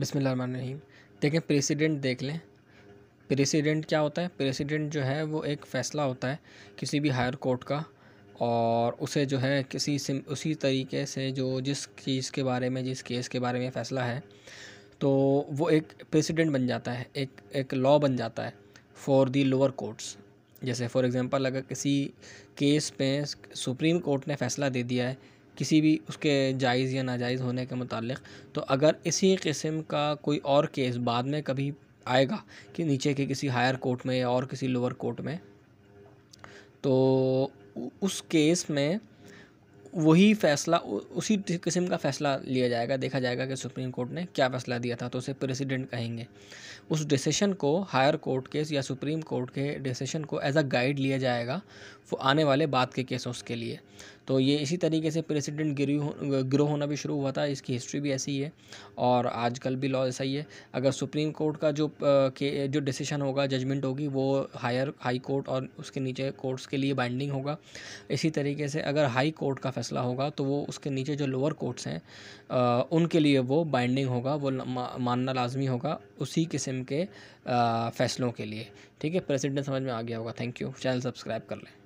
बिसमीम देखें प्रेसिडेंट देख लें प्रेसिडेंट क्या होता है प्रेसिडेंट जो है वो एक फ़ैसला होता है किसी भी हायर कोर्ट का और उसे जो है किसी से उसी तरीके से जो जिस चीज़ के बारे में जिस केस के बारे में फ़ैसला है तो वो एक प्रेसिडेंट बन जाता है एक एक लॉ बन जाता है फॉर दी लोअर कोर्ट्स जैसे फॉर एग्ज़ाम्पल अगर किसी केस पे सुप्रीम कोर्ट ने फ़ैसला दे दिया है किसी भी उसके जायज़ या नाजायज़ होने के मतलब तो अगर इसी किस्म का कोई और केस बाद में कभी आएगा कि नीचे के किसी हायर कोर्ट में या और किसी लोअर कोर्ट में तो उस केस में वही फैसला उसी किस्म का फैसला लिया जाएगा देखा जाएगा कि सुप्रीम कोर्ट ने क्या फैसला दिया था तो उसे प्रेसिडेंट कहेंगे उस डिसीशन को हायर कोर्ट के या सुप्रीम कोर्ट के डिसीशन को एज अ गाइड लिया जाएगा वो आने वाले बाद के केसों के लिए तो ये इसी तरीके से प्रेसिडेंट गिर ग्रो होना भी शुरू हुआ था इसकी हिस्ट्री भी ऐसी ही है और आजकल भी लॉ ऐसा ही है अगर सुप्रीम कोर्ट का जो के जो डिसीशन होगा जजमेंट होगी वो हायर हाई कोर्ट और उसके नीचे कोर्ट्स के लिए बाइंडिंग होगा इसी तरीके से अगर हाई कोर्ट का फैसला होगा तो वो उसके नीचे जो लोअर कोर्ट्स हैं उनके लिए वो बाइंडिंग होगा वो मानना लाजमी होगा उसी किस्म के आ, फैसलों के लिए ठीक है प्रेसिडेंट समझ में आ गया होगा थैंक यू चैनल सब्सक्राइब कर लें